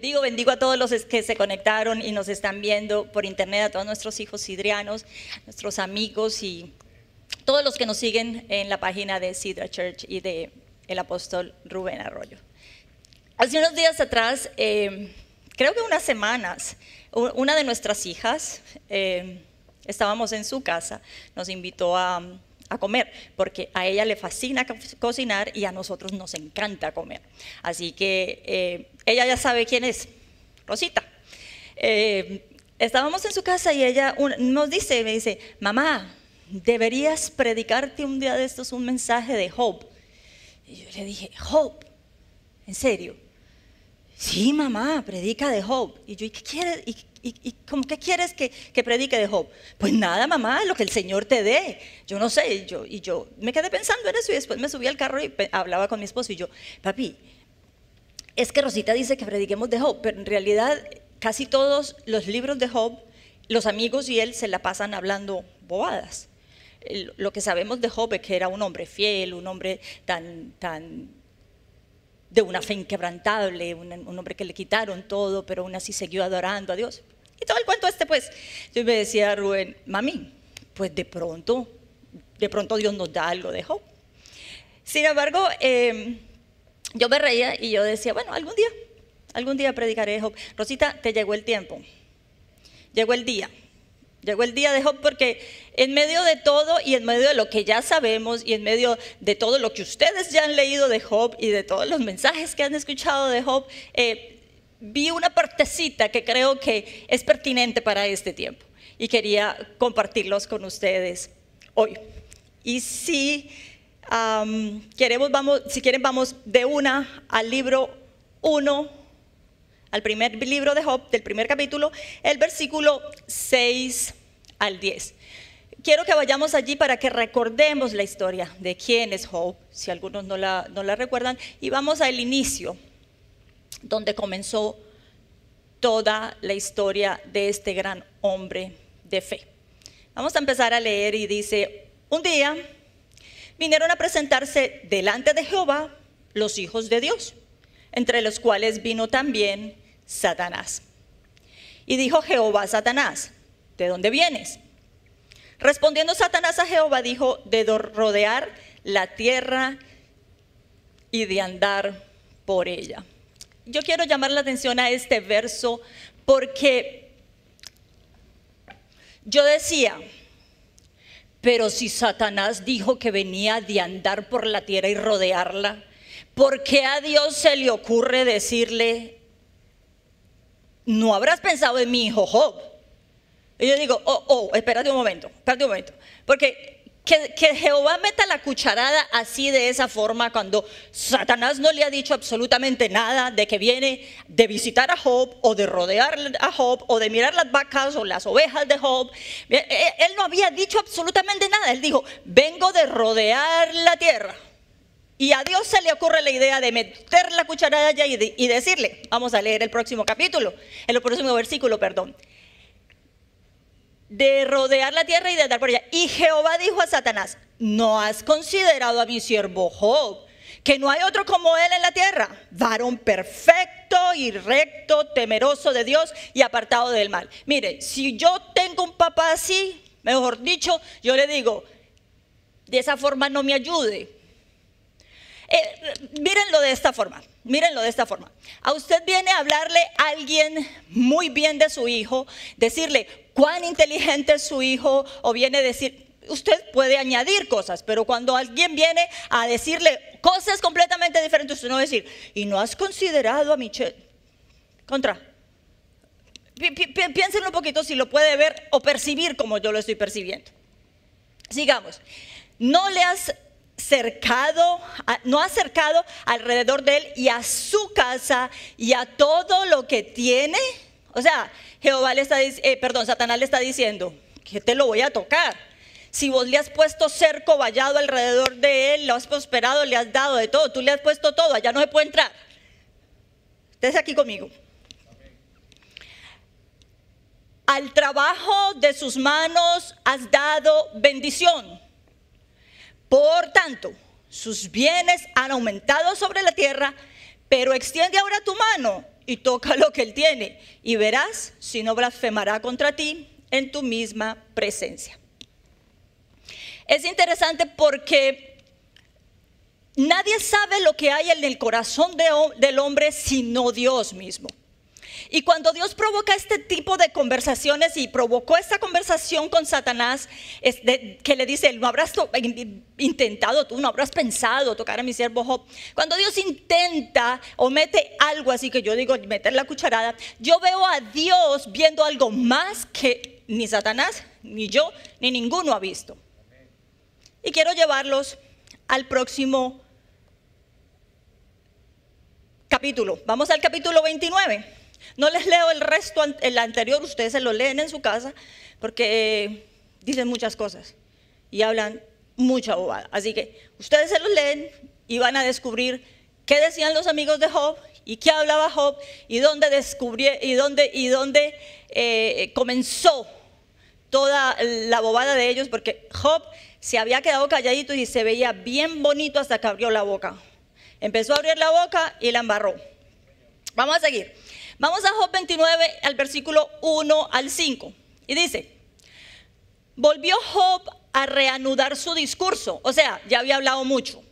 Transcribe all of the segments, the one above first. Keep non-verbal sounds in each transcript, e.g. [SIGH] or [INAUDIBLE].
bendigo, bendigo a todos los que se conectaron y nos están viendo por internet, a todos nuestros hijos sidrianos, nuestros amigos y todos los que nos siguen en la página de Sidra Church y de el apóstol Rubén Arroyo. Hace unos días atrás, em, creo que unas semanas, una de nuestras hijas, em, estábamos en su casa, nos invitó a, comer, porque a ella le fascina cocinar y a nosotros nos encanta comer. Así que em, ella ya sabe quién es, Rosita. Eh, estábamos en su casa y ella nos dice, me dice, mamá, deberías predicarte un día de estos un mensaje de Hope. Y yo le dije, Job, ¿en serio? Sí, mamá, predica de Hope. Y yo, ¿y qué quieres? ¿Y, y, qué quieres que, que, predique de Hope? Pues nada, mamá, lo que el Señor te dé. Yo no sé. yo, y yo me quedé pensando en eso y después me subí al carro y hablaba con mi esposo y yo, papi, es que Rosita dice que prediquemos de Job, pero en realidad casi todos los libros de Job, los amigos y él se la pasan hablando bobadas. Lo que sabemos de Job es que era un hombre fiel, un hombre tan, tan de una fe inquebrantable, un, hombre que le quitaron todo, pero aún así siguió adorando a Dios. Y todo el cuento este, pues, yo me decía a Rubén, mami, pues de pronto, de pronto Dios nos da algo de Job. Sin embargo, eh, yo me reía y yo decía, bueno, algún día, algún día predicaré de Job. Rosita, te llegó el tiempo, llegó el día. Llegó el día de Job porque en medio de todo y en medio de lo que ya sabemos y en medio de todo lo que ustedes ya han leído de Job y de todos los mensajes que han escuchado de Job, eh, vi una partecita que creo que es pertinente para este tiempo y quería compartirlos con ustedes hoy. Y sí, vamos, si quieren, vamos de una al libro 1, al primer libro de Job, del primer capítulo, el versículo 6 al 10. Quiero que vayamos allí para que recordemos la historia de quién es Job, si algunos no la, no la recuerdan, y vamos al inicio, donde comenzó toda la historia de este gran hombre de fe. Vamos a empezar a leer y dice, un día vinieron a presentarse delante de Jehová los hijos de Dios, entre los cuales vino también Satanás. Y dijo Jehová a Satanás, ¿de dónde vienes? Respondiendo Satanás a Jehová, dijo, de rodear la tierra y de andar por ella. Yo quiero llamar la atención a este verso porque yo decía, pero si Satanás dijo que venía de andar por la tierra y rodearla, ¿por qué a Dios se le ocurre decirle, no habrás pensado en mi hijo Job? Y yo digo, oh, oh, espérate un momento, espérate un momento. Porque que, Jehová meta la cucharada así de esa forma cuando Satanás no le ha dicho absolutamente nada de que viene de visitar a Job o de rodear a Job o de mirar las vacas o las ovejas de Job. Eh, eh, él no había dicho absolutamente nada. Él dijo, vengo de rodear la tierra. Y a Dios se le ocurre la idea de meter la cucharada allá y, y decirle, vamos a leer el próximo capítulo, el próximo versículo, perdón de rodear la tierra y de andar por ella. Y Jehová dijo a Satanás, no has considerado a mi siervo Job, que no hay otro como él en la tierra, varón perfecto y recto, temeroso de Dios y apartado del mal. Mire, si yo tengo un papá así, mejor dicho, yo le digo, de esa forma no me ayude. Eh, mírenlo de esta forma, mírenlo de esta forma. A usted viene a hablarle alguien muy bien de su hijo, decirle, cuán inteligente es su hijo o viene a decir, usted puede añadir cosas, pero cuando alguien viene a decirle cosas completamente diferentes, usted no va a decir, y no has considerado a Michelle. Contra. piénsenlo un poquito si lo puede ver o percibir como yo lo estoy percibiendo. Sigamos. No le has cercado, no ha cercado alrededor de él y a su casa y a todo lo que tiene o sea, Jehová le está, eh, perdón, Satanás le está diciendo que te lo voy a tocar. Si vos le has puesto cerco vallado alrededor de él, lo has prosperado, le has dado de todo, tú le has puesto todo, allá no se puede entrar. Estés aquí conmigo. Al trabajo de sus manos has dado bendición. Por tanto, sus bienes han aumentado sobre la tierra, pero extiende ahora tu mano y toca lo que él tiene, y verás si no blasfemará contra ti en tu misma presencia. Es interesante porque nadie sabe lo que hay en el corazón del hombre sino Dios mismo. Y cuando Dios provoca este tipo de conversaciones y provocó esta conversación con Satanás, que le dice, no habrás intentado tú, no habrás pensado tocar a mi siervo Job. Cuando Dios intenta o mete algo así que yo digo, meter la cucharada, yo veo a Dios viendo algo más que ni Satanás, ni yo, ni ninguno ha visto. Y quiero llevarlos al próximo capítulo. Vamos al capítulo 29. No les leo el resto, el anterior, ustedes se lo leen en su casa, porque eh, dicen muchas cosas y hablan mucha bobada. Así que ustedes se lo leen y van a descubrir qué decían los amigos de Job y qué hablaba Job y dónde descubrí y dónde, y dónde eh, comenzó toda la bobada de ellos, porque Job se había quedado calladito y se veía bien bonito hasta que abrió la boca. Empezó a abrir la boca y la embarró. Vamos a seguir. Vamos a Job 29, al versículo 1 al 5. Y dice, volvió Job a reanudar su discurso. O sea, ya había hablado mucho.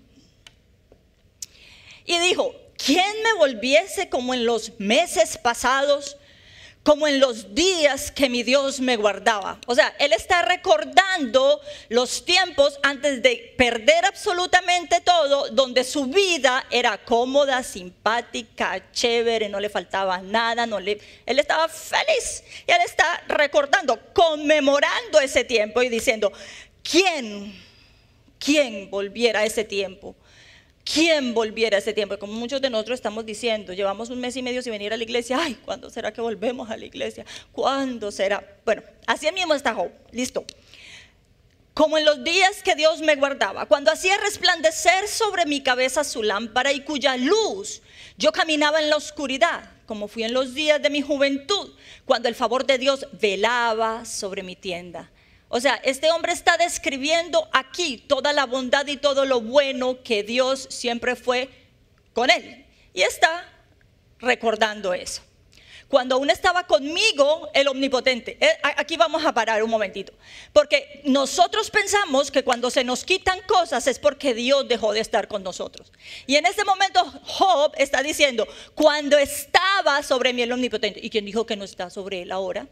Y dijo, ¿quién me volviese como en los meses pasados? como en los días que mi Dios me guardaba. O sea, Él está recordando los tiempos antes de perder absolutamente todo, donde su vida era cómoda, simpática, chévere, no le faltaba nada, no le... Él estaba feliz. Y Él está recordando, conmemorando ese tiempo y diciendo, ¿quién? ¿Quién volviera a ese tiempo? ¿Quién volviera a ese tiempo? Como muchos de nosotros estamos diciendo, llevamos un mes y medio sin venir a la iglesia. Ay, ¿cuándo será que volvemos a la iglesia? ¿Cuándo será? Bueno, así mismo está Job. Listo. Como en los días que Dios me guardaba, cuando hacía resplandecer sobre mi cabeza su lámpara y cuya luz yo caminaba en la oscuridad, como fui en los días de mi juventud, cuando el favor de Dios velaba sobre mi tienda o sea, este hombre está describiendo aquí toda la bondad y todo lo bueno que Dios siempre fue con él. Y está recordando eso. Cuando aún estaba conmigo el omnipotente. Eh, aquí vamos a parar un momentito. Porque nosotros pensamos que cuando se nos quitan cosas es porque Dios dejó de estar con nosotros. Y en este momento Job está diciendo, cuando estaba sobre mí el omnipotente. ¿Y quién dijo que no está sobre él ahora?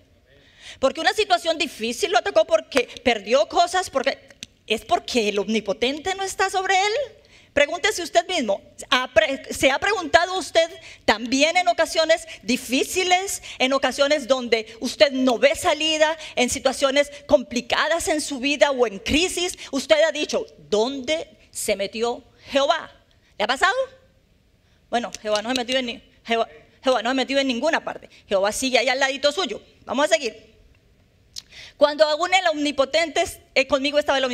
porque una situación difícil lo atacó, porque perdió cosas, porque es porque el omnipotente no está sobre él. Pregúntese usted mismo, ¿se ha preguntado usted también en ocasiones difíciles, en ocasiones donde usted no ve salida, en situaciones complicadas en su vida o en crisis? Usted ha dicho, ¿dónde se metió Jehová? ¿Le ha pasado? Bueno, Jehová no se metió en, Jehová, no en ninguna parte. Jehová sigue ahí al ladito suyo. Vamos a seguir. Cuando aún el omnipotente, eh, conmigo estaba el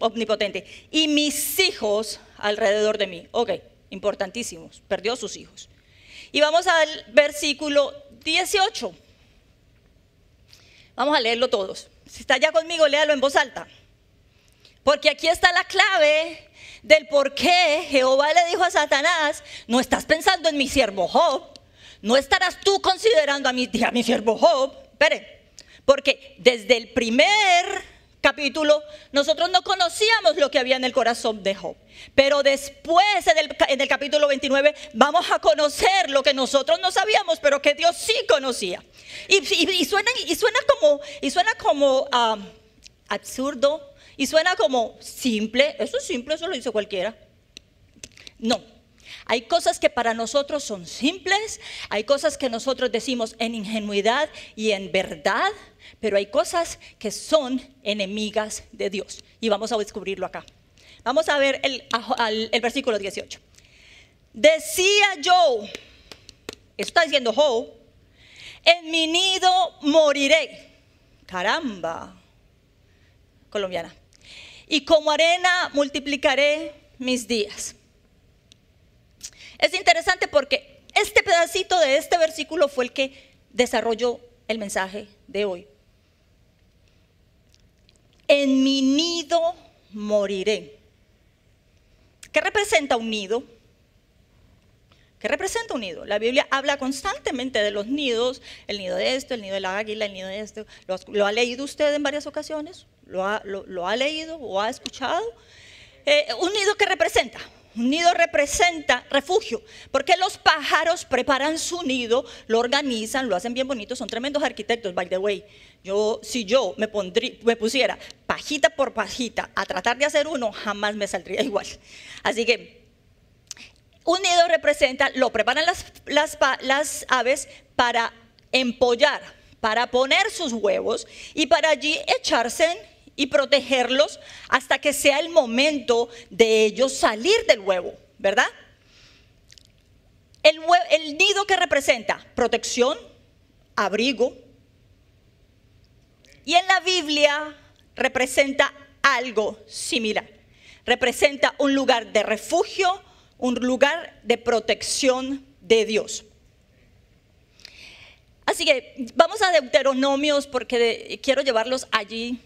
omnipotente, Y mis hijos alrededor de mí. Ok, importantísimos. Perdió sus hijos. Y vamos al versículo 18. Vamos a leerlo todos. Si está ya conmigo, léalo en voz alta. Porque aquí está la clave del por qué Jehová le dijo a Satanás, no estás pensando en mi siervo Job, no estarás tú considerando a mi, a mi siervo Job. Espere, porque desde el primer capítulo nosotros no conocíamos lo que había en el corazón de Job. Pero después en el, capítulo 29 vamos a conocer lo que nosotros no sabíamos, pero que Dios sí conocía. Y, suena, y suena como, y ah, absurdo, y suena como simple. Eso es simple, eso lo dice cualquiera. No, hay cosas que para nosotros son simples, hay cosas que nosotros decimos en ingenuidad y en verdad, pero hay cosas que son enemigas de Dios. Y vamos a descubrirlo acá. Vamos a ver el, versículo 18. Decía yo, está diciendo Joe en mi nido moriré. Caramba, colombiana. Y como arena multiplicaré mis días. Es interesante porque este pedacito de este versículo fue el que desarrolló el mensaje de hoy en mi nido moriré. ¿Qué representa un nido? ¿Qué representa un nido? La Biblia habla constantemente de los nidos, el nido de esto, el nido de la águila, el nido de esto. ¿Lo, ha leído usted en varias ocasiones? ¿Lo ha, leído o ha escuchado? Eh, ¿Un nido que representa? Un nido representa refugio, porque los pájaros preparan su nido, lo organizan, lo hacen bien bonito, son tremendos arquitectos, by the way. Yo, si yo me, me pusiera pajita por pajita a tratar de hacer uno, jamás me saldría [LAUGHS] igual. Así que un nido representa, lo preparan las, las aves para empollar, para poner sus huevos y para allí echarse en y protegerlos hasta que sea el momento de ellos salir del huevo, ¿verdad? El, nido que representa protección, abrigo, y en la Biblia representa algo similar. Representa un lugar de refugio, un lugar de protección de Dios. Así que vamos a Deuteronomios porque quiero llevarlos allí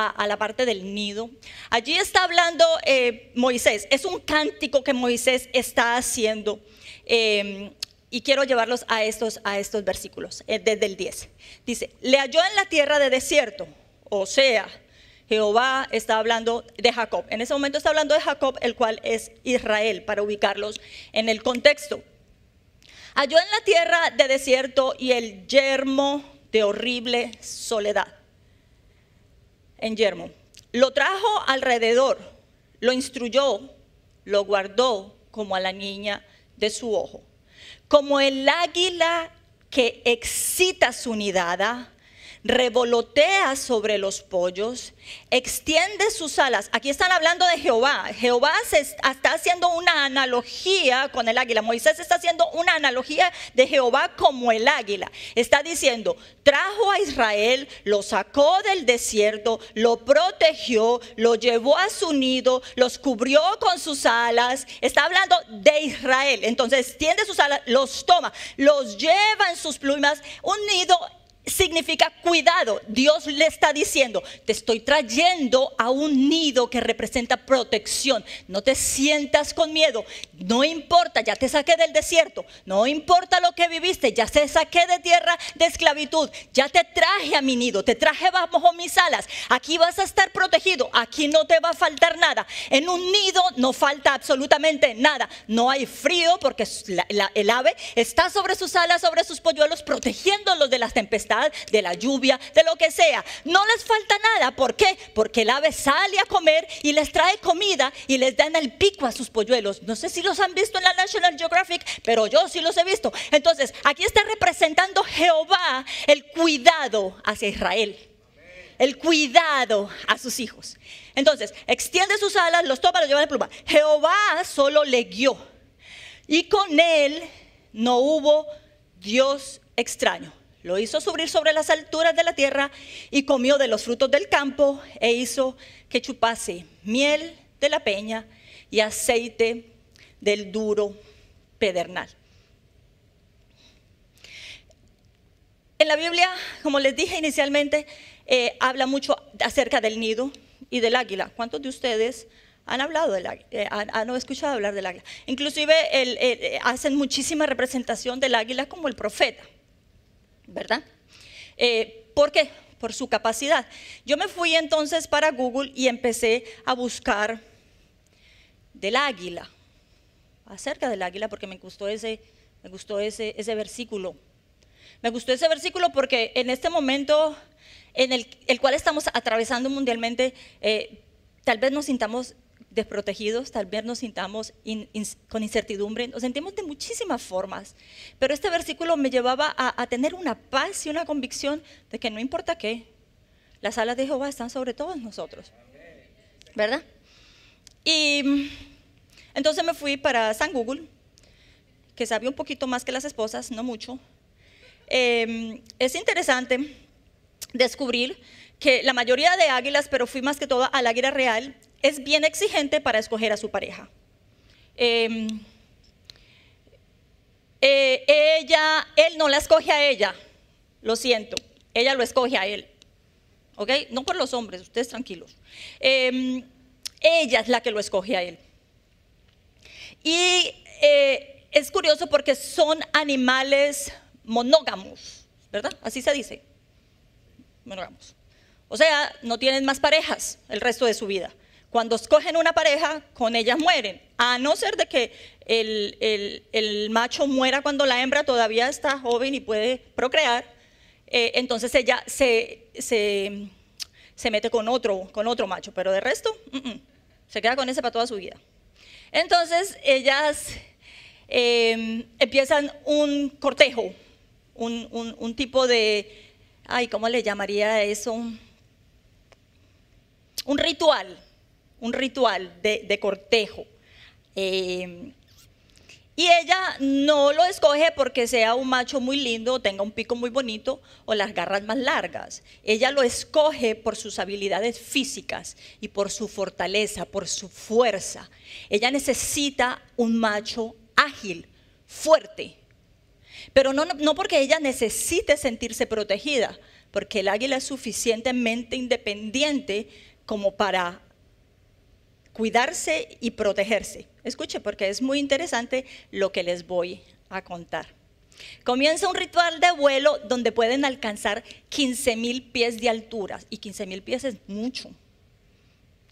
a, la parte del nido. Allí está hablando eh, Moisés, es un cántico que Moisés está haciendo. Eh, y quiero llevarlos a estos, a estos versículos, eh, desde el 10. Dice, le halló en la tierra de desierto, o sea, Jehová está hablando de Jacob. En ese momento está hablando de Jacob, el cual es Israel, para ubicarlos en el contexto. Halló en la tierra de desierto y el yermo de horrible soledad en yermo. Lo trajo alrededor, lo instruyó, lo guardó como a la niña de su ojo. Como el águila que excita su nidada, revolotea sobre los pollos, extiende sus alas. Aquí están hablando de Jehová. Jehová se está haciendo una analogía con el águila. Moisés está haciendo una analogía de Jehová como el águila. Está diciendo, trajo a Israel, lo sacó del desierto, lo protegió, lo llevó a su nido, los cubrió con sus alas. Está hablando de Israel. Entonces, extiende sus alas, los toma, los lleva en sus plumas, un nido significa cuidado. Dios le está diciendo, te estoy trayendo a un nido que representa protección. No te sientas con miedo. No importa, ya te saqué del desierto. No importa lo que viviste, ya te saqué de tierra de esclavitud. Ya te traje a mi nido, te traje bajo mis alas. Aquí vas a estar protegido, aquí no te va a faltar nada. En un nido no falta absolutamente nada. No hay frío porque el ave está sobre sus alas, sobre sus polluelos, protegiéndolos de las tempestades de la lluvia, de lo que sea. No les falta nada. ¿Por qué? Porque el ave sale a comer y les trae comida y les dan el pico a sus polluelos. No sé si los han visto en la National Geographic, pero yo sí los he visto. Entonces, aquí está representando Jehová el cuidado hacia Israel el cuidado a sus hijos. Entonces, extiende sus alas, los toma, los lleva de pluma. Jehová solo le guió. Y con él no hubo Dios extraño. Lo hizo subir sobre las alturas de la tierra y comió de los frutos del campo e hizo que chupase miel de la peña y aceite del duro pedernal. En la Biblia, como les dije inicialmente, eh, habla mucho acerca del nido y del águila. ¿Cuántos de ustedes han hablado eh, han, escuchado hablar del águila? Inclusive eh, hacen muchísima representación del águila como el profeta. ¿verdad? Eh, ¿Por qué? Por su capacidad. Yo me fui entonces para Google y empecé a buscar del águila, acerca del águila, porque me gustó ese, me gustó ese, ese versículo. Me gustó ese versículo porque en este momento en el, cual estamos atravesando mundialmente, eh, tal vez nos sintamos desprotegidos, tal vez nos sintamos con incertidumbre, nos sentimos de muchísimas formas, pero este versículo me llevaba a, tener una paz y una convicción de que no importa qué, las alas de Jehová están sobre todos nosotros, ¿verdad? Y mm, entonces me fui para San Google, que sabía un poquito más que las esposas, no mucho. Em, es interesante descubrir que la mayoría de águilas, pero fui más que todo al águila real, es bien exigente para escoger a su pareja. Em, eh, ella, él no la escoge a ella, lo siento, ella lo escoge a él. ¿Ok? No por los hombres, ustedes tranquilos. Em, ella es la que lo escoge a él. Y eh, es curioso porque son animales monógamos, ¿verdad? Así se dice. Monógamos. O sea, no tienen más parejas el resto de su vida. Cuando escogen una pareja, con ellas mueren. A no ser de que el, macho muera cuando la hembra todavía está joven y puede procrear, eh, entonces ella se, mete con otro, con otro macho. Pero de resto, se queda con ese para toda su vida. Entonces ellas em, empiezan un cortejo, un, un, tipo de, ay, ¿cómo le llamaría eso? Un ritual un ritual de, cortejo. Eh, y ella no lo escoge porque sea un macho muy lindo, tenga un pico muy bonito o las garras más largas. Ella lo escoge por sus habilidades físicas y por su fortaleza, por su fuerza. Ella necesita un macho ágil, fuerte. Pero no, no porque ella necesite sentirse protegida, porque el águila es suficientemente independiente como para cuidarse y protegerse. Escuche, porque es muy interesante lo que les voy a contar. Comienza un ritual de vuelo donde pueden alcanzar 15 mil pies de altura. Y 15 mil pies es mucho.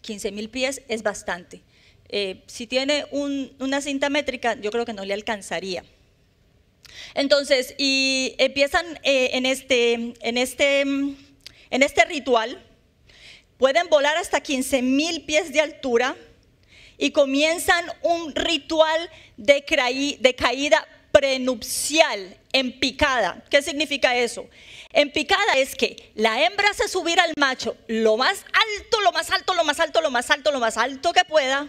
15 mil pies es bastante. Eh, si tiene una cinta métrica, yo creo que no le alcanzaría. Entonces, y empiezan eh, en, este, en, este, en este ritual pueden volar hasta 15 mil pies de altura y comienzan un ritual de, caída prenupcial en picada. ¿Qué significa eso? En picada es que la hembra se subir al macho lo más alto, lo más alto, lo más alto, lo más alto, lo más alto que pueda.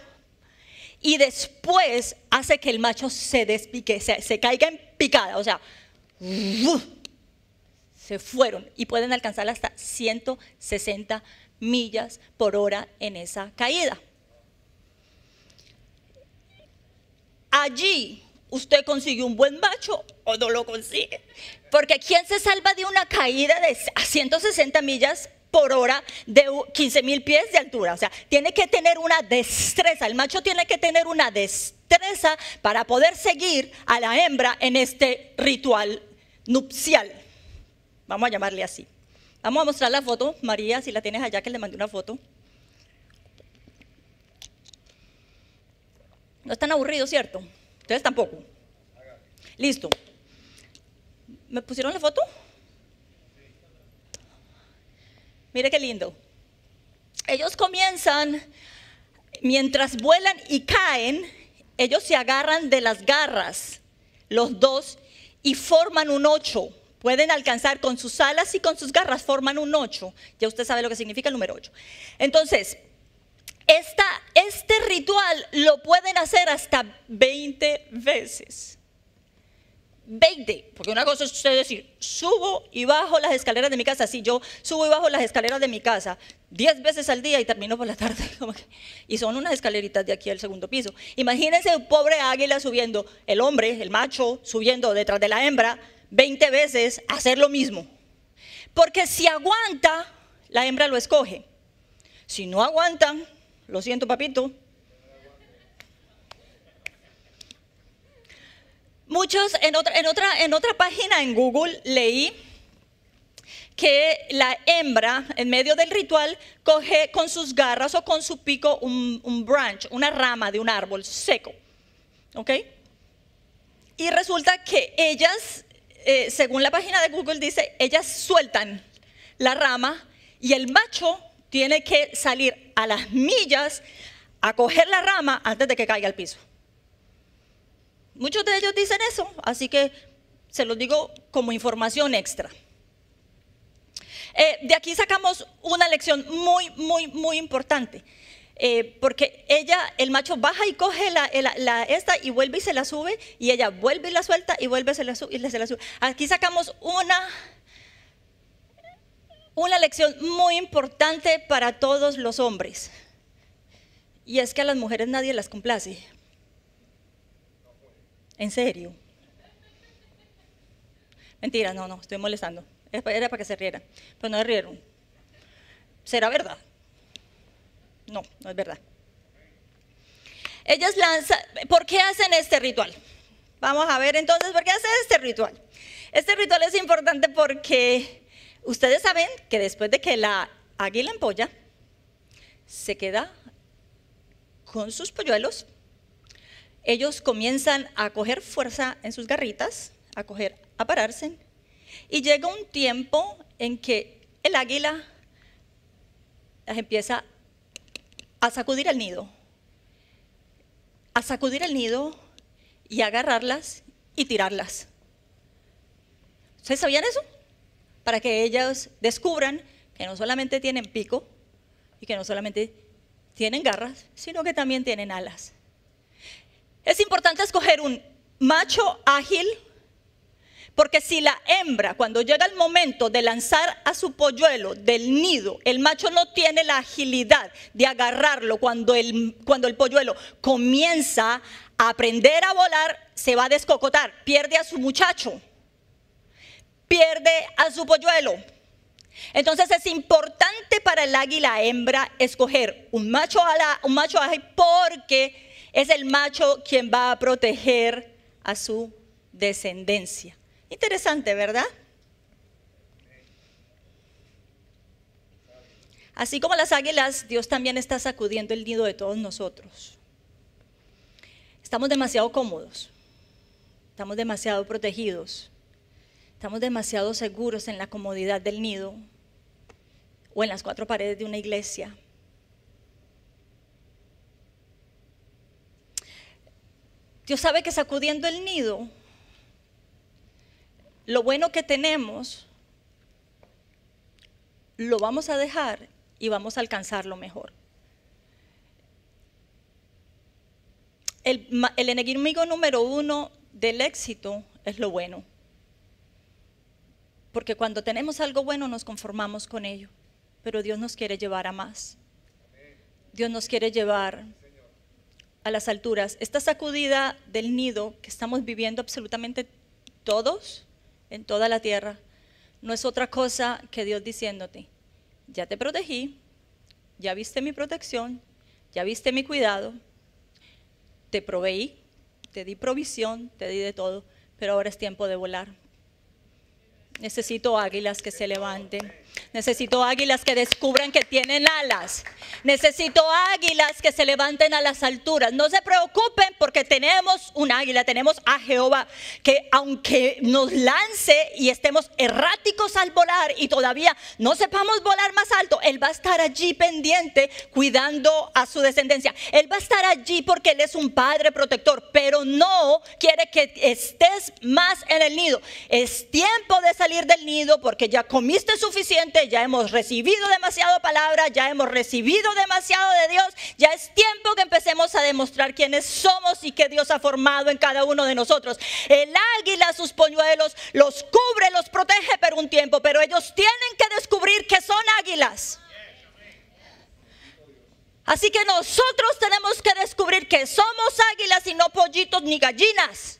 Y después hace que el macho se despique, se, caiga en picada. O sea, se fueron y pueden alcanzar hasta 160 millas por hora en esa caída. Allí usted consigue un buen macho o no lo consigue. Porque ¿quién se salva de una caída de a 160 millas por hora de 15 mil pies de altura? O sea, tiene que tener una destreza. El macho tiene que tener una destreza para poder seguir a la hembra en este ritual nupcial. Vamos a llamarle así. Vamos a mostrar la foto, María, si la tienes allá, que le mandé una foto. No están aburridos, ¿cierto? Ustedes tampoco. Listo. ¿Me pusieron la foto? Mire qué lindo. Ellos comienzan, mientras vuelan y caen, ellos se agarran de las garras, los dos, y forman un ocho. Pueden alcanzar con sus alas y con sus garras, forman un 8. Ya usted sabe lo que significa el número 8. Entonces, este ritual lo pueden hacer hasta 20 veces. 20, porque una cosa es usted decir, subo y bajo las escaleras de mi casa, sí, yo subo y bajo las escaleras de mi casa 10 veces al día y termino por la tarde, [LAUGHS] y son unas escaleritas de aquí al segundo piso. Imagínense un pobre águila subiendo, el hombre, el macho, subiendo detrás de la hembra, 20 veces hacer lo mismo. Porque si aguanta, la hembra lo escoge. Si no aguantan, lo siento papito. Muchos, en otra, en otra, en otra página en Google leí que la hembra en medio del ritual coge con sus garras o con su pico un, un branch, una rama de un árbol seco. ¿Ok? Y resulta que ellas eh, según la página de Google dice, ellas sueltan la rama y el macho tiene que salir a las millas a coger la rama antes de que caiga al piso. Muchos de ellos dicen eso, así que se los digo como información extra. Eh, de aquí sacamos una lección muy, muy, muy importante. Eh, porque ella, el macho baja y coge la, esta y vuelve y se la sube, y ella vuelve y la suelta y vuelve y se la sube. Aquí sacamos una, una lección muy importante para todos los hombres, y es que a las mujeres nadie las complace. En serio. Mentira, no, no, estoy molestando. Era para que se rieran, pero no se rieron. ¿Será verdad? No, no es verdad. Ellas lanzan, ¿por qué hacen este ritual? Vamos a ver entonces, ¿por qué hacen este ritual? Este ritual es importante porque ustedes saben que después de que la águila empolla, se queda con sus polluelos, ellos comienzan a coger fuerza en sus garritas, a coger, a pararse, y llega un tiempo en que el águila las empieza a sacudir el nido, a sacudir el nido y agarrarlas y tirarlas. ¿Ustedes sabían eso? Para que ellas descubran que no solamente tienen pico y que no solamente tienen garras, sino que también tienen alas. Es importante escoger un macho ágil porque si la hembra, cuando llega el momento de lanzar a su polluelo del nido, el macho no tiene la agilidad de agarrarlo cuando el, cuando el polluelo comienza a aprender a volar, se va a descocotar, pierde a su muchacho, pierde a su polluelo. Entonces es importante para el águila hembra escoger un macho, a un macho ágil porque es el macho quien va a proteger a su descendencia. Interesante, ¿verdad? Así como las águilas, Dios también está sacudiendo el nido de todos nosotros. Estamos demasiado cómodos, estamos demasiado protegidos, estamos demasiado seguros en la comodidad del nido o en las cuatro paredes de una iglesia. Dios sabe que sacudiendo el nido lo bueno que tenemos lo vamos a dejar y vamos a alcanzar lo mejor. El, el, enemigo número uno del éxito es lo bueno. Porque cuando tenemos algo bueno nos conformamos con ello. Pero Dios nos quiere llevar a más. Dios nos quiere llevar a las alturas. Esta sacudida del nido que estamos viviendo absolutamente todos, en toda la tierra, no es otra cosa que Dios diciéndote, ya te protegí, ya viste mi protección, ya viste mi cuidado, te proveí, te di provisión, te di de todo, pero ahora es tiempo de volar. Necesito águilas que se levanten. Necesito águilas que descubran que tienen alas. Necesito águilas que se levanten a las alturas. No se preocupen porque tenemos un águila, tenemos a Jehová, que aunque nos lance y estemos erráticos al volar y todavía no sepamos volar más alto, Él va a estar allí pendiente cuidando a su descendencia. Él va a estar allí porque Él es un padre protector, pero no quiere que estés más en el nido. Es tiempo de salir del nido porque ya comiste suficiente ya hemos recibido demasiado palabra, ya hemos recibido demasiado de Dios, ya es tiempo que empecemos a demostrar quiénes somos y que Dios ha formado en cada uno de nosotros. El águila, sus poñuelos, los cubre, los protege por un tiempo, pero ellos tienen que descubrir que son águilas. Así que nosotros tenemos que descubrir que somos águilas y no pollitos ni gallinas.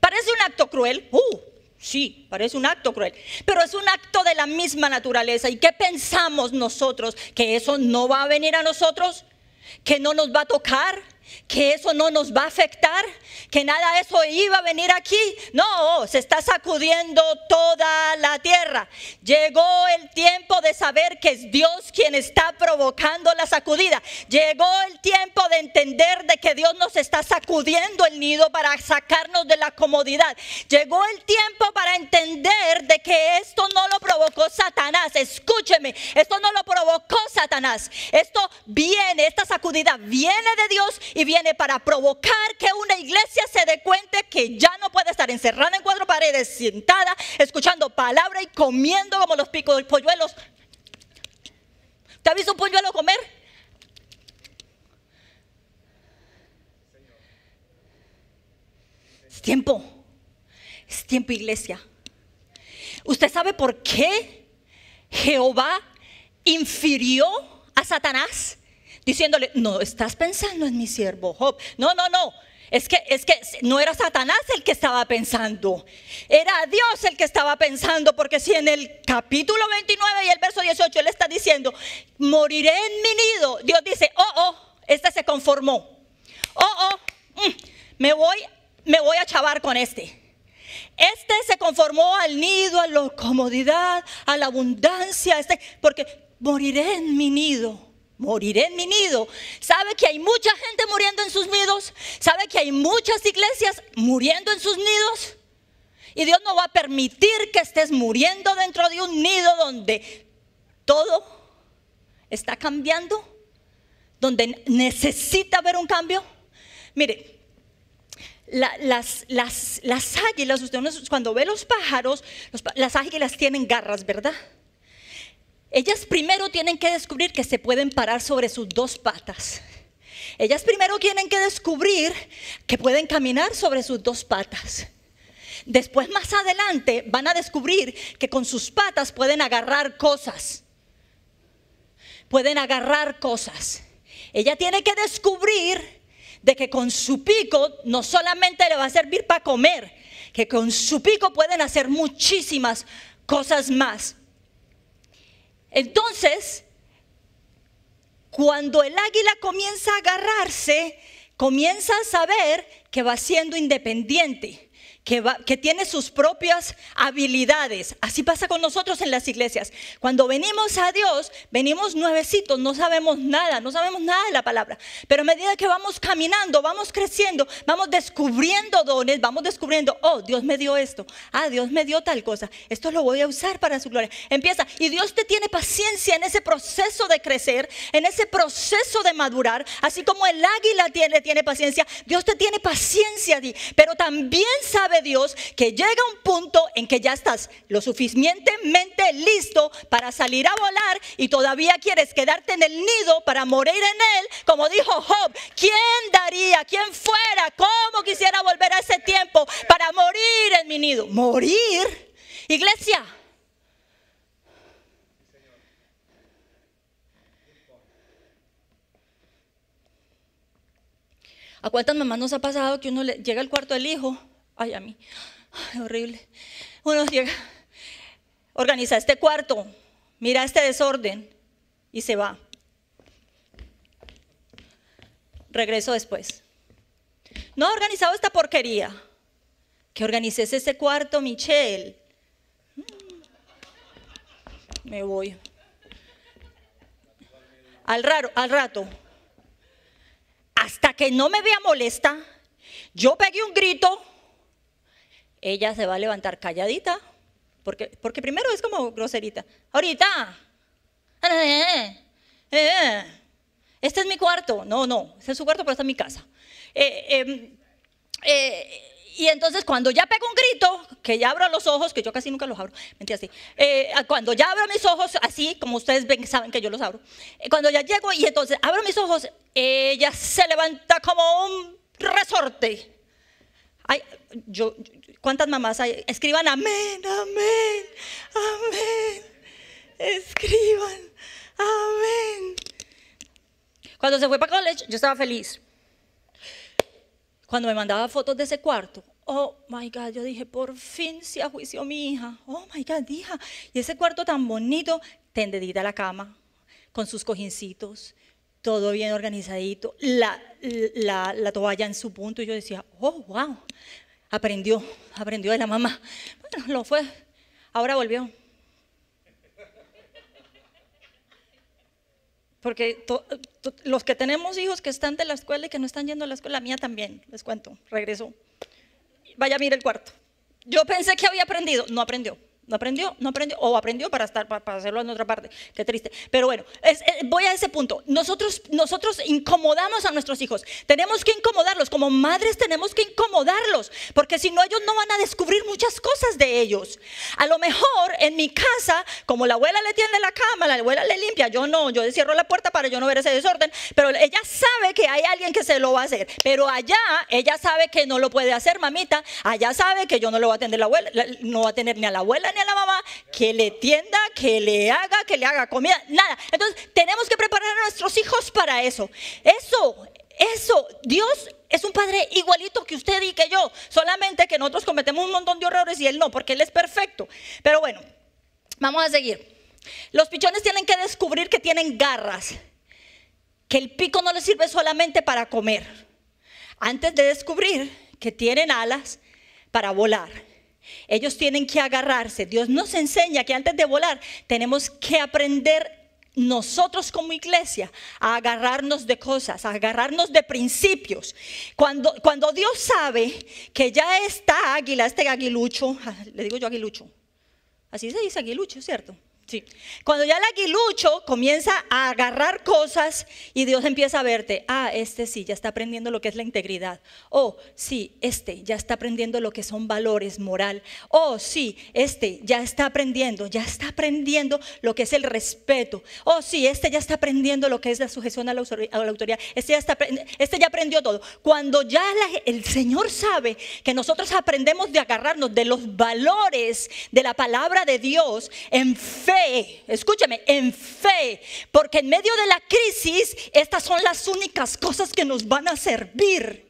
Parece un acto cruel, uh, sí, parece un acto cruel, pero es un acto de la misma naturaleza. ¿Y qué pensamos nosotros? ¿Que eso no va a venir a nosotros? ¿Que no nos va a tocar? que eso no nos va a afectar, que nada de eso iba a venir aquí. No, se está sacudiendo toda la tierra. Llegó el tiempo de saber que es Dios quien está provocando la sacudida. Llegó el tiempo de entender de que Dios nos está sacudiendo el nido para sacarnos de la comodidad. Llegó el tiempo para entender de que esto no lo provocó Satanás. Escúcheme, esto no lo provocó Satanás. Esto viene, esta sacudida viene de Dios y viene para provocar que una iglesia se dé cuenta que ya no puede estar encerrada en cuatro paredes, sentada, escuchando palabra y comiendo como los picos del polluelos. ¿Te ha visto un polluelo comer? Es tiempo. Es tiempo, iglesia. ¿Usted sabe por qué Jehová infirió a Satanás? diciéndole, no estás pensando en mi siervo Job. No, no, no. Es que, es que no era Satanás el que estaba pensando, era Dios el que estaba pensando, porque si en el capítulo 29 y el verso 18 él está diciendo, moriré en mi nido, Dios dice, oh, oh, este se conformó, oh, oh, mm, me, voy, me voy a chavar con este. Este se conformó al nido, a la comodidad, a la abundancia, este, porque moriré en mi nido moriré en mi nido. ¿Sabe que hay mucha gente muriendo en sus nidos? ¿Sabe que hay muchas iglesias muriendo en sus nidos? Y Dios no va a permitir que estés muriendo dentro de un nido donde todo está cambiando, donde necesita haber un cambio. Mire, las, águilas, usted cuando ve los pájaros, las águilas tienen garras, ¿verdad? Ellas primero tienen que descubrir que se pueden parar sobre sus dos patas. Ellas primero tienen que descubrir que pueden caminar sobre sus dos patas. Después, más adelante, van a descubrir que con sus patas pueden agarrar cosas. Pueden agarrar cosas. Ella tiene que descubrir de que con su pico no solamente le va a servir para comer, que con su pico pueden hacer muchísimas cosas más. Entonces, cuando el águila comienza a agarrarse, comienza a saber que va siendo independiente que, tiene sus propias habilidades. Así pasa con nosotros en las iglesias. Cuando venimos a Dios, venimos nuevecitos, no sabemos nada, no sabemos nada de la palabra. Pero a medida que vamos caminando, vamos creciendo, vamos descubriendo dones, vamos descubriendo, oh, Dios me dio esto, ah, Dios me dio tal cosa, esto lo voy a usar para su gloria. Empieza, y Dios te tiene paciencia en ese proceso de crecer, en ese proceso de madurar, así como el águila tiene, tiene paciencia, Dios te tiene paciencia a pero también sabe Dios que llega un punto en que ya estás lo suficientemente listo para salir a volar y todavía quieres quedarte en el nido para morir en él, como dijo Job, ¿quién daría, quién fuera, cómo quisiera volver a ese tiempo para morir en mi nido? Morir. Iglesia, ¿A cuántas mamás nos ha pasado que uno llega al cuarto del hijo Ay, a mí. horrible. Uno llega, organiza este cuarto, mira este desorden y se va. Regreso después. No ha organizado esta porquería. Que organices ese cuarto, Michelle. Mm. Me voy. Al, al rato. Hasta que no me vea molesta, yo pegué un grito ella se va a levantar calladita, porque, porque primero es como groserita. Ahorita, ah, eh, eh, eh, este es mi cuarto. No, no, este es su cuarto, pero esta es mi casa. Em, y entonces cuando ya pego un grito, que ya abro los ojos, que yo casi nunca los abro, mentira, así, cuando ya abro mis ojos, así como ustedes ven, saben que yo los abro, cuando ya llego y entonces abro mis ojos, ella se levanta como un resorte. Ay, yo, ¿Cuántas mamás hay? Escriban amén, amén, amén. Escriban, amén. Cuando se fue para college, yo estaba feliz. Cuando me mandaba fotos de ese cuarto, oh my God, yo dije, por fin se ajuició mi hija. Oh my God, hija. Y ese cuarto tan bonito, tendedita la cama, con sus cojincitos, todo bien organizadito, la, la, la toalla en su punto. Y yo decía, oh, wow, aprendió, aprendió de la mamá. Bueno, lo fue, ahora volvió. Porque los que tenemos hijos que están de la escuela y que no están yendo a la escuela, la mía también, les cuento, regresó. Vaya, mira el cuarto. Yo pensé que había aprendido, no aprendió. No aprendió, no aprendió, o aprendió para, estar, para, hacerlo en otra parte. Qué triste. Pero bueno, eh, voy a ese punto. Nosotros, nosotros incomodamos a nuestros hijos. Tenemos que incomodarlos. Como madres tenemos que incomodarlos, porque si no ellos no van a descubrir muchas cosas de ellos. A lo mejor en mi casa, como la abuela le tiende la cama, la abuela le limpia, yo no, yo cierro la puerta para yo no ver ese desorden, pero ella sabe que hay alguien que se lo va a hacer. Pero allá ella sabe que no lo puede hacer, mamita. Allá sabe que yo no lo voy a atender la abuela, no va a tener ni a la abuela a la mamá, que le tienda, que le haga, que le haga comida, nada. Entonces tenemos que preparar a nuestros hijos para eso. Eso, eso, Dios es un padre igualito que usted y que yo, solamente que nosotros cometemos un montón de errores y él no, porque él es perfecto. Pero bueno, vamos a seguir. Los pichones tienen que descubrir que tienen garras, que el pico no les sirve solamente para comer, antes de descubrir que tienen alas para volar. Ellos tienen que agarrarse. Dios nos enseña que antes de volar tenemos que aprender nosotros como iglesia a agarrarnos de cosas, a agarrarnos de principios. Cuando, cuando Dios sabe que ya está águila, este aguilucho, ah, le digo yo aguilucho, así se dice aguilucho, ¿cierto? Sí. Cuando ya el aguilucho comienza a agarrar cosas y Dios empieza a verte, ah, este sí, ya está aprendiendo lo que es la integridad. Oh, sí, este ya está aprendiendo lo que son valores, moral. Oh, sí, este ya está aprendiendo, ya está aprendiendo lo que es el respeto. Oh, sí, este ya está aprendiendo lo que es la sujeción a la, autoridad. Este ya, está, este ya aprendió todo. Cuando ya el Señor sabe que nosotros aprendemos de agarrarnos de los valores de la palabra de Dios en fe Escúchame, en fe, porque en medio de la crisis estas son las únicas cosas que nos van a servir.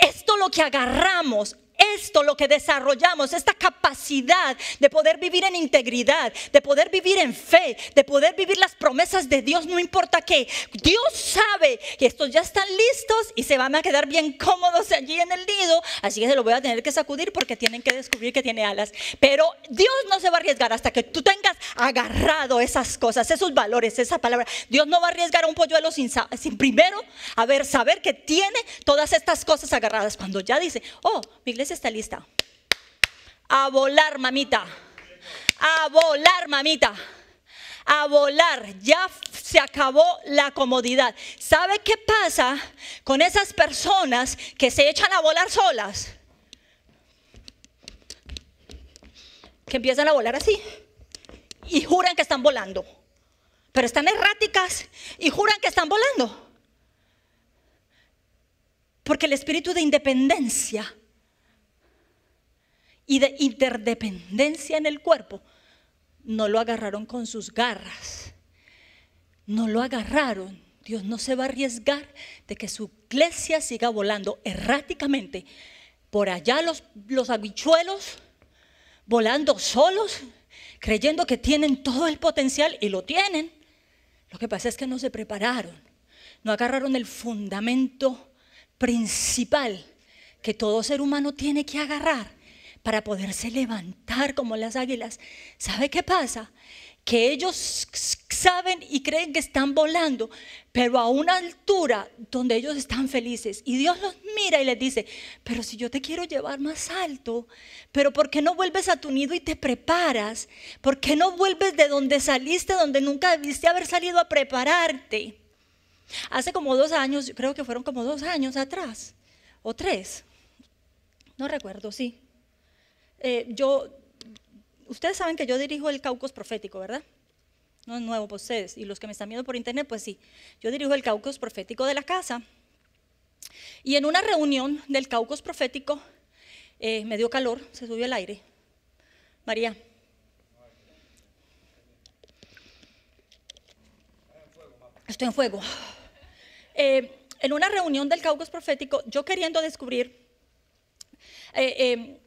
Esto lo que agarramos esto lo que desarrollamos, esta capacidad de poder vivir en integridad, de poder vivir en fe, de poder vivir las promesas de Dios, no importa qué. Dios sabe que estos ya están listos y se van a quedar bien cómodos allí en el nido, así que se lo voy a tener que sacudir porque tienen que descubrir que tiene alas. Pero Dios no se va a arriesgar hasta que tú tengas agarrado esas cosas, esos valores, esa palabra. Dios no va a arriesgar a un polluelo sin, sin primero saber que tiene todas estas cosas agarradas. Cuando ya dice, oh, mi iglesia esta está lista. A volar, mamita. A volar, mamita. A volar. Ya se acabó la comodidad. ¿Sabe qué pasa con esas personas que se echan a volar solas? Que empiezan a volar así y juran que están volando. Pero están erráticas y juran que están volando. Porque el espíritu de independencia y de interdependencia en el cuerpo, no lo agarraron con sus garras. No lo agarraron. Dios no se va a arriesgar de que su iglesia siga volando erráticamente. Por allá los, los habichuelos volando solos, creyendo que tienen todo el potencial y lo tienen. Lo que pasa es que no se prepararon, no agarraron el fundamento principal que todo ser humano tiene que agarrar para poderse levantar como las águilas. ¿Sabe qué pasa? Que ellos saben y creen que están volando, pero a una altura donde ellos están felices. Y Dios los mira y les dice, pero si yo te quiero llevar más alto, pero ¿por qué no vuelves a tu nido y te preparas? ¿Por qué no vuelves de donde saliste, donde nunca debiste haber salido a prepararte? Hace como dos años, creo que fueron como dos años atrás, o tres, no recuerdo, sí, eh, yo, ustedes saben que yo dirijo el Caucus Profético, ¿verdad? No es nuevo para ustedes. Y los que me están viendo por internet, pues sí. Yo dirijo el Caucus Profético de la casa. Y en una reunión del Caucus Profético, eh, me dio calor, se subió el aire. María. Estoy en fuego. Eh, en una reunión del Caucus Profético, yo queriendo descubrir eh,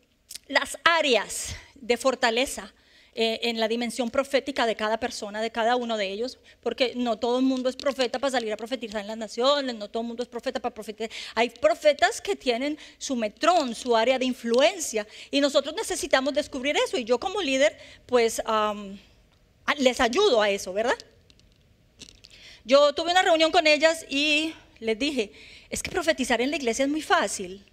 las áreas de fortaleza eh, en la dimensión profética de cada persona, de cada uno de ellos, porque no todo el mundo es profeta para salir a profetizar en las naciones, no todo el mundo es profeta para profetizar. Hay profetas que tienen su metrón, su área de influencia, y nosotros necesitamos descubrir eso, y yo como líder, pues les ayudo a eso, ¿verdad? Yo tuve una reunión con ellas y les dije, es que profetizar en la iglesia es muy fácil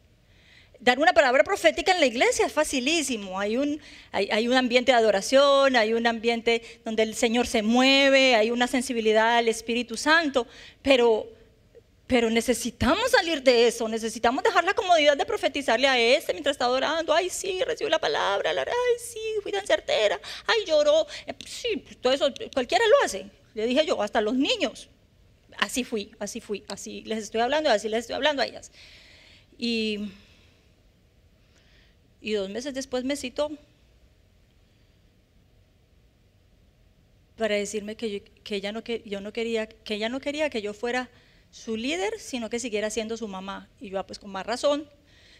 dar una palabra profética en la iglesia es facilísimo. Hay un, hay, un ambiente de adoración, hay un ambiente donde el Señor se mueve, hay una sensibilidad al Espíritu Santo, pero, pero necesitamos salir de eso, necesitamos dejar la comodidad de profetizarle a este mientras está adorando. Ay, sí, recibió la palabra, ay, sí, fui tan certera, ay, lloró. Eh, sí, todo eso, cualquiera lo hace. Le dije yo, hasta los niños. Así fui, así fui, así les estoy hablando, así les estoy hablando a ellas. Y y dos meses después me citó para decirme que, ella no, que yo no quería, que ella no quería que yo fuera su líder, sino que siguiera siendo su mamá. Y yo, ah, pues con más razón,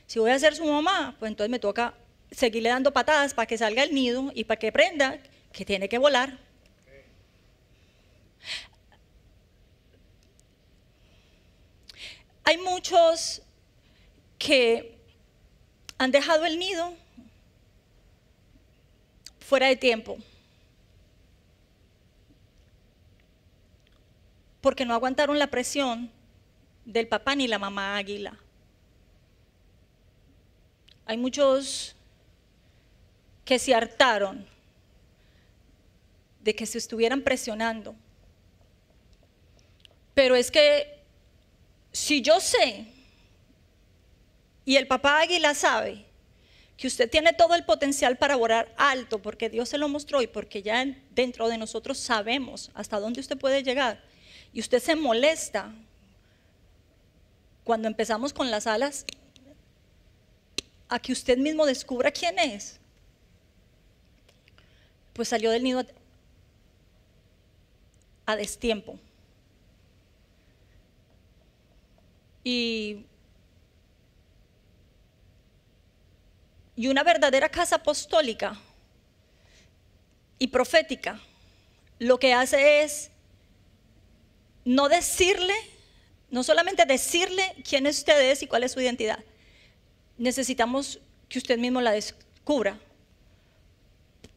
si voy a ser su mamá, pues entonces me toca seguirle dando patadas para que salga el nido y para que prenda que tiene que volar. Hay muchos que han dejado el nido fuera de tiempo. Porque no aguantaron la presión del papá ni la mamá águila. Hay muchos que se hartaron de que se estuvieran presionando. Pero es que si yo sé y el papá águila sabe que usted tiene todo el potencial para volar alto porque Dios se lo mostró y porque ya dentro de nosotros sabemos hasta dónde usted puede llegar. Y usted se molesta cuando empezamos con las alas a que usted mismo descubra quién es. Pues salió del nido a destiempo. Y y una verdadera casa apostólica y profética lo que hace es no decirle, no solamente decirle quién es usted es y cuál es su identidad. Necesitamos que usted mismo la descubra.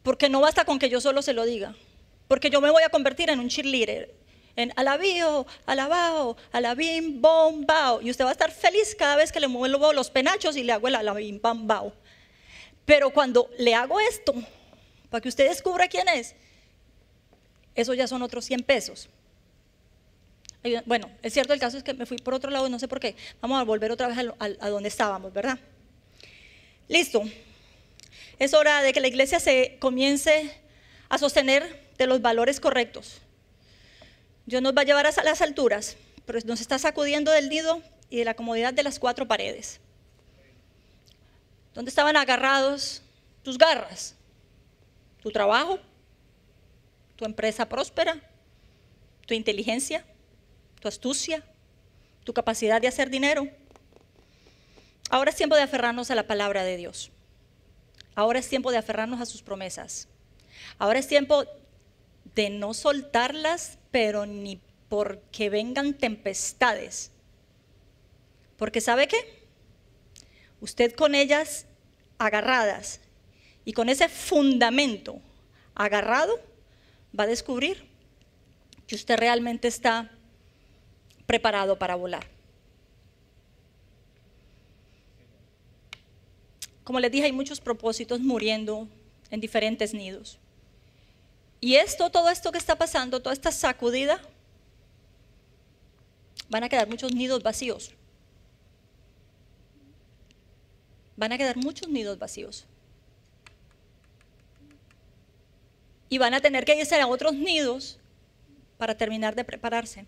Porque no basta con que yo solo se lo diga. Porque yo me voy a convertir en un cheerleader. En alabío, alabao, alabim, bom, bao. Y usted va a estar feliz cada vez que le muevo los penachos y le hago el alabim, bao. Pero cuando le hago esto, para que usted descubra quién es, eso ya son otros 100 pesos. Bueno, es cierto, el caso es que me fui por otro lado, y no sé por qué. Vamos a volver otra vez a, a donde estábamos, ¿verdad? Listo. Es hora de que la iglesia se comience a sostener de los valores correctos. Dios nos va a llevar a las alturas, pero nos está sacudiendo del nido y de la comodidad de las cuatro paredes. ¿Dónde estaban agarrados tus garras? ¿Tu trabajo? ¿Tu empresa próspera? ¿Tu inteligencia? ¿Tu astucia? ¿Tu capacidad de hacer dinero? Ahora es tiempo de aferrarnos a la palabra de Dios. Ahora es tiempo de aferrarnos a sus promesas. Ahora es tiempo de no soltarlas, pero ni porque vengan tempestades. Porque ¿sabe qué? usted con ellas agarradas y con ese fundamento agarrado, va a descubrir que usted realmente está preparado para volar. Como les dije, hay muchos propósitos muriendo en diferentes nidos. Y esto, todo esto que está pasando, toda esta sacudida, van a quedar muchos nidos vacíos. van a quedar muchos nidos vacíos. Y van a tener que irse a otros nidos para terminar de prepararse.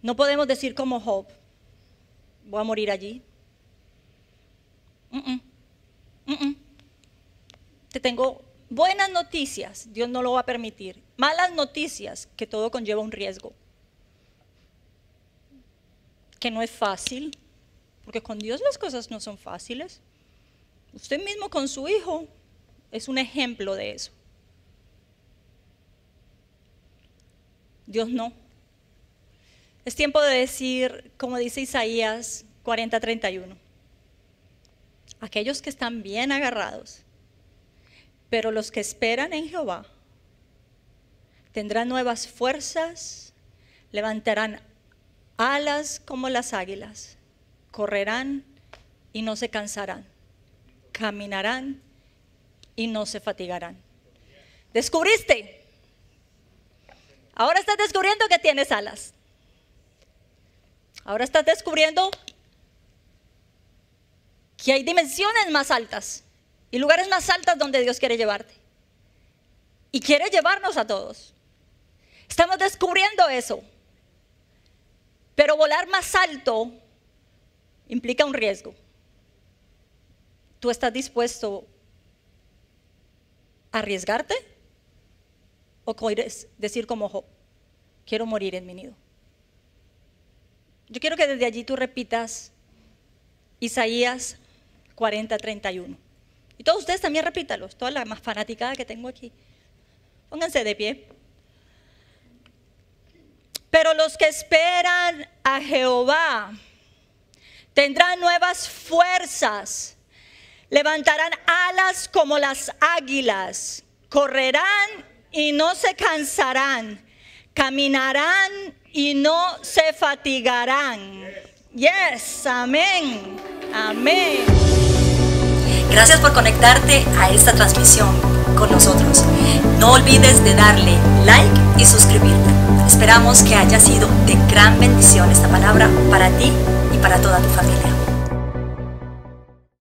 No podemos decir como Job, voy a morir allí. Te tengo buenas noticias, Dios no lo va a permitir. Malas noticias, que todo conlleva un riesgo que no es fácil, porque con Dios las cosas no son fáciles. Usted mismo con su hijo es un ejemplo de eso. Dios no. Es tiempo de decir, como dice Isaías 40:31, aquellos que están bien agarrados, pero los que esperan en Jehová tendrán nuevas fuerzas, levantarán alas como las águilas, correrán y no se cansarán, caminarán y no se fatigarán. Descubriste. Ahora estás descubriendo que tienes alas. Ahora estás descubriendo que hay dimensiones más altas y lugares más altos donde Dios quiere llevarte. Y quiere llevarnos a todos. Estamos descubriendo eso. Pero volar más alto implica un riesgo. ¿Tú estás dispuesto a arriesgarte? ¿O quieres decir como quiero morir en mi nido? Yo quiero que desde allí tú repitas Isaías 40, 31. Y todos ustedes también repítalos, toda la más fanaticada que tengo aquí. Pónganse de pie. Pero los que esperan a Jehová tendrán nuevas fuerzas, levantarán alas como las águilas, correrán y no se cansarán, caminarán y no se fatigarán. Yes, amén, amén. Gracias por conectarte a esta transmisión con nosotros. No olvides de darle like y suscribirte Esperamos que haya sido de gran bendición esta palabra para ti y para toda tu familia.